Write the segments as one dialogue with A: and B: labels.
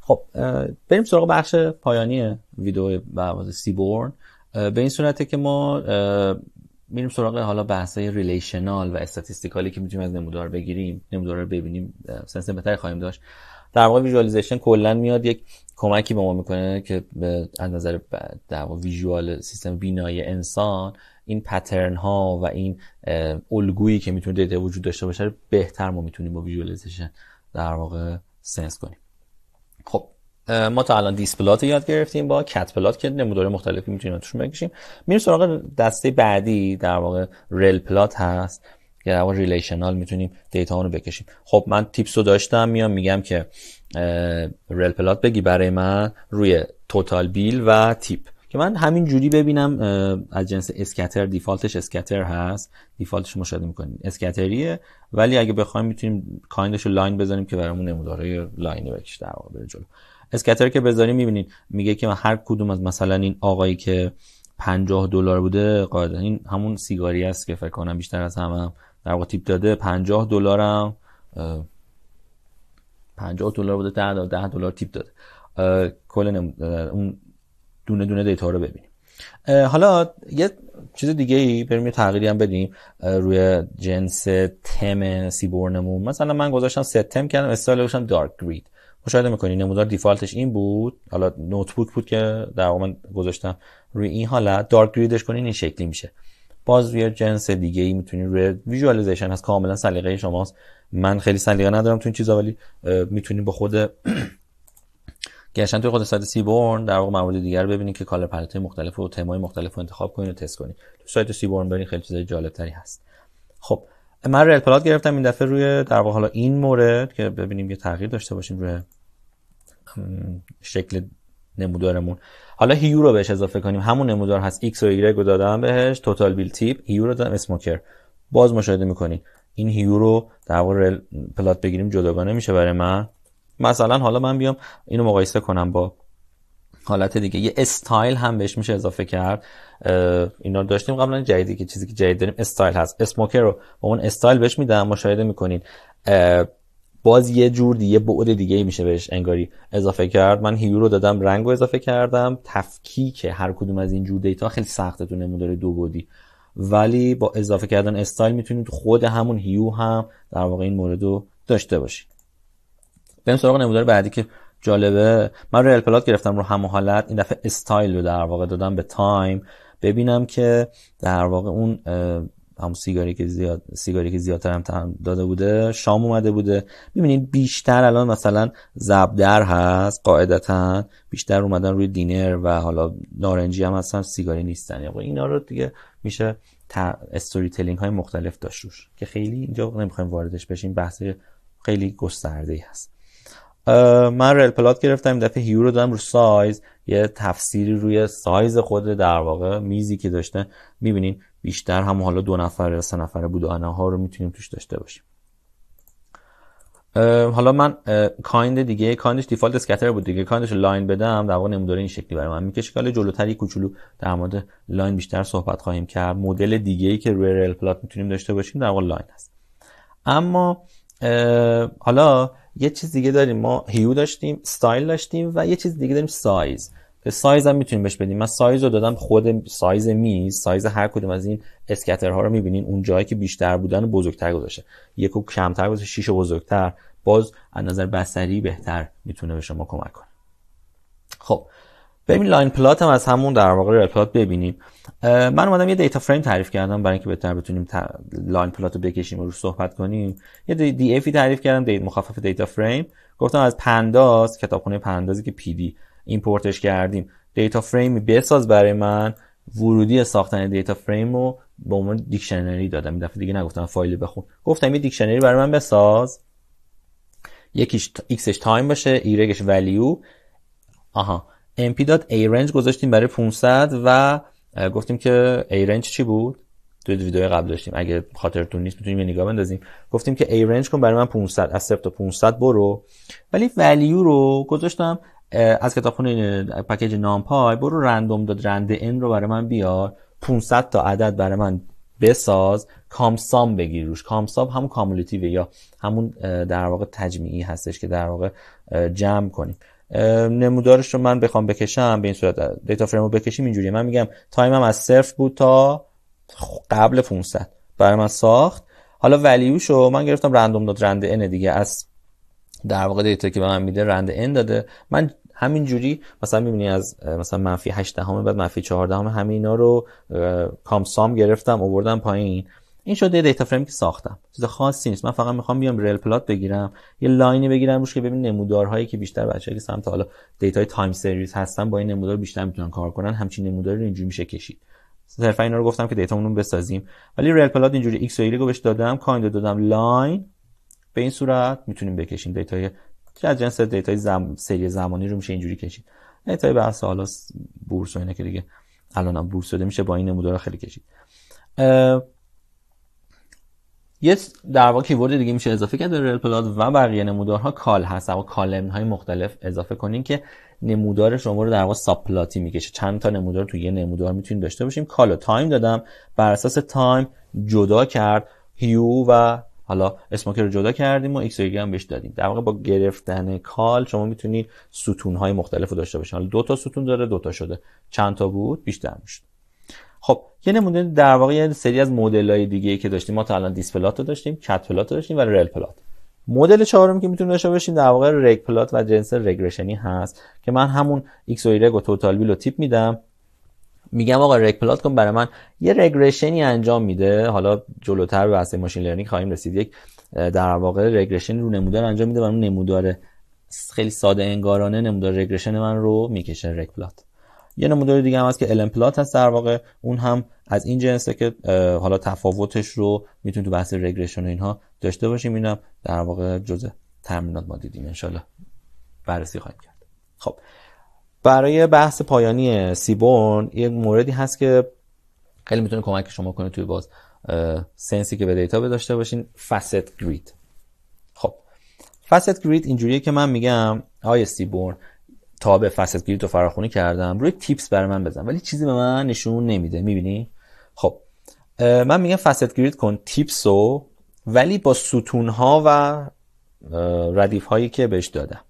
A: خب بریم سراغ بخش پایانی ویدیو برواز سیبورن به این صورته که ما میریم سراغ حالا بحثای ریلیشنال و استاتیستیکالی که میتونیم از نمودار بگیریم نمودار رو ببینیم سنس بهتری خواهیم داشت در واقع ویژوالیزیشن کلا میاد یک کمکی به ما میکنه که از نظر در واقع ویژوال سیستم بینایی انسان این پترن ها و این الگویی که میتونه دیتا وجود داشته باشه بهتر ما میتونیم با ویژوالایزیشن در واقع سنس کنیم خب ما تا الان دیسپلات یاد گرفتیم با کت پلات که نمودار مختلفی میتونیم توش بکشیم میریم سراغ دسته بعدی در واقع رل پلات هست که در واقع ریلیشنال میتونیم دیتا رو بکشیم خب من تیپس رو داشتم میام میگم که رل پلات بگی برای من روی توتال بیل و تیپ که من همین جوری ببینم از جنس اسکتر دیفالتش اسکتر هست دیفالتش مشاهده میکنیم اسکتریه ولی اگه بخوایم میتونیم کایندش رو لاین بزنیم که برامون نموداره لاینی بکش در واقع جلو اسکتر که بذاریم میبینید میگه که هر کدوم از مثلا این آقایی که 50 دلار بوده قاعدتا این همون سیگاری است که فکر کنم بیشتر از همه هم در واقع تیپ داده 50 دلارم 50 دلار بوده 10 دلار 10 دلار تیپ داده کل اون دونه دونه دیتا رو ببینیم حالا یه چیز دیگه ای بریم یه تغییری هم بدیم روی جنس تم سیبورنمون مثلا من گذاشتم ست تم کردم استایل گذاشتم دارک گرید مشاهده میکنی نمودار دیفالتش این بود حالا بوک بود که در واقع من گذاشتم روی این حالا دارک گریدش کنین این شکلی میشه باز روی جنس دیگه ای میتونین روی ویژوالیزیشن هست کاملا سلیقه شماست من خیلی سلیقه ندارم تو این چیزا ولی میتونی با خود گشتن توی قدرت سایت سیبورن در واقع موارد دیگر رو ببینید که کالر پلت مختلف و تمای مختلف رو انتخاب کنید و تست کنید تو سایت سیبورن برین خیلی چیزای جالب تری هست خب من ریل پلات گرفتم این دفعه روی در واقع حالا این مورد که ببینیم یه تغییر داشته باشیم روی شکل نمودارمون حالا هیو رو بهش اضافه کنیم همون نمودار هست ایکس و y رو دادم بهش توتال بیل تیپ هیو رو دادم اسموکر باز مشاهده میکنی این هیو رو در واقع پلات بگیریم جداگانه میشه برای من مثلا حالا من بیام اینو مقایسه کنم با حالت دیگه یه استایل هم بهش میشه اضافه کرد اینا رو داشتیم قبلا جدیدی که چیزی که جدید داریم استایل هست اسموکر رو با اون استایل بهش میدم مشاهده میکنین باز یه جور یه بعد دیگه میشه بهش انگاری اضافه کرد من هیو رو دادم رنگ رو اضافه کردم تفکیک هر کدوم از این جور دیتا خیلی سخته تو نمودار دو بعدی ولی با اضافه کردن استایل میتونید خود همون هیو هم در واقع این مورد داشته باشید بریم سراغ نمودار بعدی که جالبه من ریل پلات گرفتم رو همه حالت این دفعه استایل رو در واقع دادم به تایم ببینم که در واقع اون همون سیگاری که زیاد سیگاری که زیادتر هم داده بوده شام اومده بوده میبینید بیشتر الان مثلا زبدر هست قاعدتا بیشتر اومدن روی دینر و حالا نارنجی هم اصلا سیگاری نیستن یا یعنی اینا رو دیگه میشه استوری تلینگ های مختلف داشت روش که خیلی اینجا نمیخوایم واردش بشیم بحث خیلی گسترده ای هست من ریل پلات گرفتم این دفعه هیو رو دادم رو سایز یه تفسیری روی سایز خود در واقع میزی که داشته میبینین بیشتر هم حالا دو نفر یا سه نفره بود ها رو میتونیم توش داشته باشیم حالا من کایند دیگه کایندش دیفالت اسکتر بود دیگه کایندش لاین بدم در واقع نمودار این شکلی برای من میکشه که جلوتری کوچولو در مورد لاین بیشتر صحبت خواهیم کرد مدل دیگه ای که روی پلات میتونیم داشته باشیم در واقع لاین هست اما حالا یه چیز دیگه داریم ما هیو داشتیم استایل داشتیم و یه چیز دیگه داریم سایز به سایز هم میتونیم بهش بدیم من سایز رو دادم خود سایز میز سایز هر کدوم از این ها رو میبینین اون جایی که بیشتر بودن و بزرگتر گذاشته یکو کمتر گذاشته شیش بزرگتر باز از نظر بصری بهتر میتونه به شما کمک کنه خب بریم لاین پلات هم از همون در واقع ریل پلات ببینیم من اومدم یه دیتا فریم تعریف کردم برای اینکه بهتر بتونیم لاین پلات رو بکشیم و روش صحبت کنیم یه دی, افی تعریف کردم دیت مخفف دیتا فریم گفتم از پنداز کتابخونه پندازی که پی دی ایمپورتش کردیم دیتا فریم بساز برای من ورودی ساختن دیتا فریم رو به عنوان دیکشنری دادم این دفعه دیگه نگفتم فایل بخون گفتم یه دیکشنری برای من بساز یکیش ایکسش تایم باشه ایرگش ولیو آها mp.arange گذاشتیم برای 500 و گفتیم که a range چی بود تو ویدیو قبل داشتیم اگه خاطرتون نیست میتونیم یه نگاه بندازیم گفتیم که a range کن برای من 500 از 0 تا 500 برو ولی ولیو رو گذاشتم از کتابخونه پکیج نامپای برو رندوم داد رند ان رو برای من بیار 500 تا عدد برای من بساز کامسام بگیر روش کامسام همون کامولیتیو یا همون در واقع تجمیعی هستش که در واقع جمع کنیم نمودارش رو من بخوام بکشم به این صورت دیتا فریم رو بکشیم اینجوری. من میگم هم از صرف بود تا قبل 500 برای من ساخت حالا ولیوش رو من گرفتم رندوم داد رند ان دیگه از در واقع دیتا که به من میده رند ان داده من همین جوری مثلا میبینی از مثلا منفی 8 دهم بعد منفی 14 دهم همه اینا رو کامسام گرفتم آوردم پایین این شده دیتا فریمی که ساختم چیز خاصی نیست من فقط میخوام بیام ریل پلات بگیرم یه لاینی بگیرم روش که ببین نمودارهایی که بیشتر بچه‌ها که سمت حالا دیتای تایم سریز هستن با این نمودار بیشتر میتونن کار کنن همچین نموداری رو اینجوری میشه کشید صرفا اینا رو گفتم که دیتامون رو بسازیم ولی ریل پلات اینجوری ایکس و ایگرگ رو بهش دادم کایند دادم لاین به این صورت میتونیم بکشیم دیتای که از جنس دیتای زم... سری زمانی رو میشه اینجوری کشید دیتای بحث حالا بورس و اینا که دیگه الانم بورس شده میشه با این نمودار خیلی کشید یه در واقع کیورد دیگه میشه اضافه کرد به ریل پلات و بقیه نمودارها کال هست و کالمن های مختلف اضافه کنین که نمودار شما رو در واقع ساب میکشه چند تا نمودار تو یه نمودار میتونید داشته باشیم کال و تایم دادم بر اساس تایم جدا کرد هیو و حالا اسموکر رو جدا کردیم و ایکس هم بهش دادیم در واقع با گرفتن کال شما میتونید ستون های مختلف رو داشته باشین حالا دو تا ستون داره دو تا شده چند تا بود بیشتر میشه خب یه نمونه در واقع یه سری از مدل‌های دیگه که داشتیم ما تا الان پلات رو داشتیم کت پلات رو داشتیم و رل پلات مدل چهارم که میتونه داشته باشیم در واقع رگ پلات و جنس رگرشنی هست که من همون ایکس و ایرگ و توتال ویل رو تیپ میدم میگم آقا رگ پلات کن برای من یه رگرشنی انجام میده حالا جلوتر به واسه ماشین لرنینگ خواهیم رسید یک در واقع رگرشن رو نمودار انجام میده و اون نمودار خیلی ساده انگارانه نمودار رگرشن من رو میکشه رگ پلات یه نمودار دیگه هم هست که الم پلات هست در واقع اون هم از این جنسه که حالا تفاوتش رو میتونید تو بحث رگرشن و اینها داشته باشیم اینا در واقع جزء تمرینات ما دیدیم انشالله بررسی خواهیم کرد خب برای بحث پایانی سیبون یک موردی هست که خیلی میتونه کمک شما کنه توی باز سنسی که به دیتا داشته باشین فست گرید خب فست گرید اینجوریه که من میگم آی سیبون تاب فصل گرید و فراخونی کردم روی تیپس برای من بزن ولی چیزی به من نشون نمیده میبینی خب من میگم فصل کن تیپس رو ولی با ستون ها و ردیف هایی که بهش دادم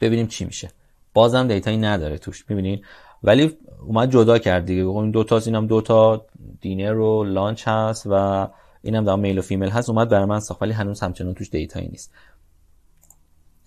A: ببینیم چی میشه بازم دیتایی نداره توش میبینین ولی اومد جدا کرد دیگه بگم دو تا اینم دو تا دینر رو لانچ هست و اینم در میل و فیمل هست اومد برای من ساخت ولی هنوز همچنان توش دیتایی نیست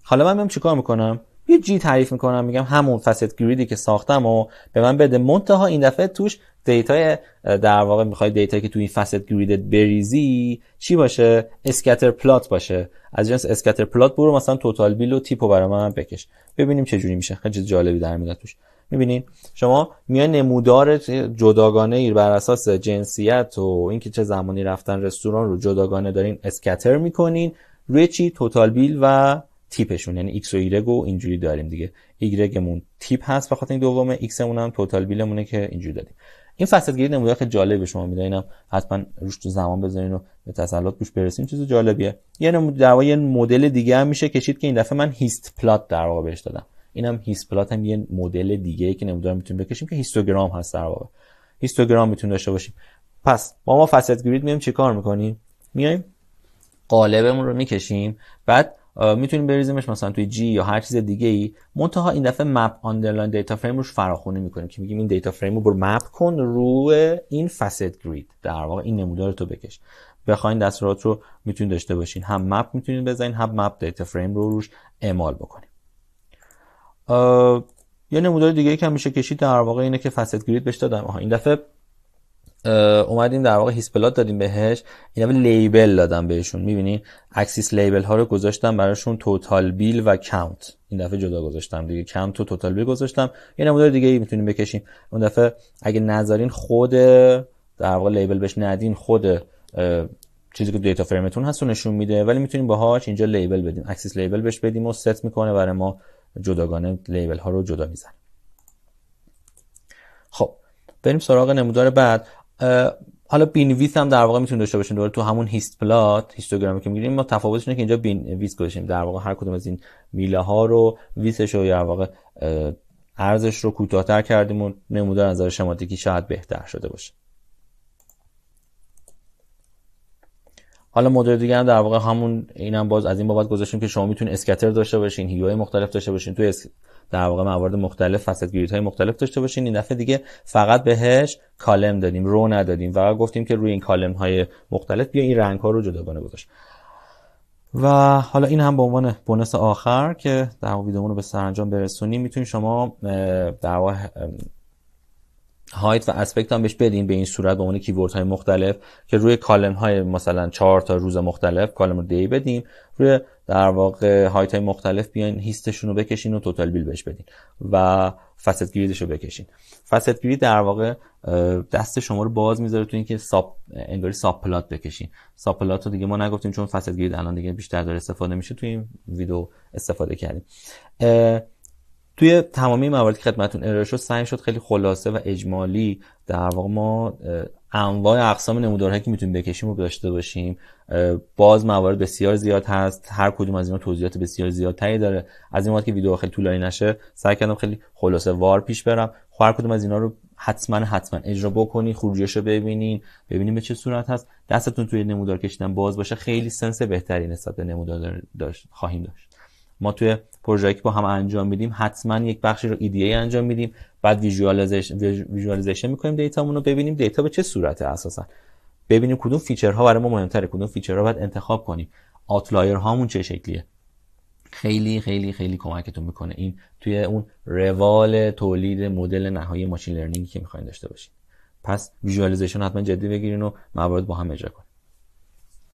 A: حالا من میام چیکار میکنم یه جی تعریف میکنم میگم همون فست گریدی که ساختم و به من بده منتها این دفعه توش دیتا در واقع میخوای دیتا که تو این فست گریدت بریزی چی باشه اسکتر پلات باشه از جنس اسکتر پلات برو مثلا توتال بیل و تیپو برای من بکش ببینیم چه جوری میشه خیلی جالبی در میاد توش میبینین شما میای نمودار جداگانه ای بر اساس جنسیت و اینکه چه زمانی رفتن رستوران رو جداگانه دارین اسکتر میکنین روی چی توتال بیل و تیپشون یعنی ایکس و ایرگ و اینجوری داریم دیگه ایگرگمون تیپ هست به خاطر این دومه ایکسمون هم توتال بیلمونه که اینجوری داریم این فصل گیری نمودار خیلی جالب به شما میده اینم حتما روش تو زمان بذارین و به تسلط روش برسیم چیز جالبیه یه یعنی در مدل دیگه هم میشه کشید که این دفعه من هیست پلات در واقع بهش دادم اینم هیست پلات هم یه مدل دیگه که نمودار میتونیم بکشیم که هیستوگرام هست در واقع هیستوگرام میتون داشته باشیم پس با ما فصل گیری میایم چیکار میکنیم میایم قالبمون رو میکشیم بعد میتونیم بریزیمش مثلا توی جی یا هر چیز دیگه ای منتها این دفعه مپ آندرلاین دیتا فریم روش فراخونه میکنیم که میگیم این دیتا فریم رو برو مپ کن روی این فست گرید در واقع این نمودار رو تو بکش بخواین دستورات رو میتونید داشته باشین هم مپ میتونید بزنین هم مپ دیتا فریم رو روش اعمال بکنیم یه نمودار دیگه که میشه کشید در واقع اینه که فست گرید بهش دادم این دفعه اومدیم در واقع هیسپلات دادیم بهش این به لیبل دادم بهشون میبینین اکسیس لیبل ها رو گذاشتم براشون توتال بیل و کاونت این دفعه جدا گذاشتم دیگه کاونت و توتال بیل گذاشتم یه نمودار دیگه ای میتونیم بکشیم اون دفعه اگه نذارین خود در واقع لیبل بهش ندین خود چیزی که دیتا فریمتون هست نشون میده ولی میتونیم باهاش اینجا لیبل بدیم اکسیس لیبل بهش بدیم و ست میکنه برای ما جداگانه لیبل ها رو جدا میزنه خب بریم سراغ نمودار بعد حالا ویس هم در واقع میتونه داشته باشین دوباره تو همون هیست پلات هیستوگرامی که میگیریم ما تفاوتش اینه که اینجا ویس گذاشتیم در واقع هر کدوم از این میله ها رو ویسش رو یا واقع ارزش رو کوتاهتر کردیم و نمودار نظر شماتیکی شاید بهتر شده باشه حالا مدل دیگه هم در واقع همون اینم باز از این بابت گذاشتیم که شما میتونید اسکتر داشته باشین هیوی مختلف داشته باشین تو اس... در واقع موارد مختلف فست های مختلف داشته باشین این دفعه دیگه فقط بهش کالم دادیم رو ندادیم و گفتیم که روی این کالم های مختلف بیا این رنگ ها رو جداگانه گذاشت و حالا این هم به عنوان بونس آخر که در واقع رو به سرانجام برسونیم میتونید شما در واقع هایت و اسپکت هم بهش بدین به این صورت به اون کیورد های مختلف که روی کالم های مثلا چهار تا روز مختلف کالم رو دی بدیم روی در واقع هایت های مختلف بیاین هیستشون رو بکشین و توتال بیل بهش بدین و فست گریدش رو بکشین فست گرید در واقع دست شما رو باز میذاره تو اینکه ساب انگاری ساب پلات بکشین ساب پلات رو دیگه ما نگفتیم چون فست گرید الان دیگه بیشتر داره استفاده میشه تو این ویدیو استفاده کردیم توی تمامی مواردی که خدمتون ارائه شد سعی شد خیلی خلاصه و اجمالی در واقع ما انواع اقسام نمودارهایی که میتونیم بکشیم رو داشته باشیم باز موارد بسیار زیاد هست هر کدوم از اینا توضیحات بسیار زیادتری داره از این که ویدیو خیلی طولانی نشه سعی کردم خیلی خلاصه وار پیش برم خب، هر کدوم از اینا رو حتما حتما اجرا بکنی، خروجیش رو ببینین ببینین به چه صورت هست دستتون توی نمودار کشیدن باز باشه خیلی سنس بهتری نسبت به نمودار داشت خواهیم داشت ما توی پروژه که با هم انجام میدیم حتما یک بخشی رو ای e انجام میدیم بعد ویژوالایزیشن ویژوالایزیشن میکنیم دیتامون رو ببینیم دیتا به چه صورته اساسا ببینیم کدوم فیچرها برای ما مهمتره کدوم فیچرها باید انتخاب کنیم آتلایر هامون چه شکلیه خیلی خیلی خیلی کمکتون میکنه این توی اون روال تولید مدل نهایی ماشین لرنینگی که میخواین داشته باشین پس ویژوالایزیشن حتما جدی بگیرین و موارد با هم اجرا کنید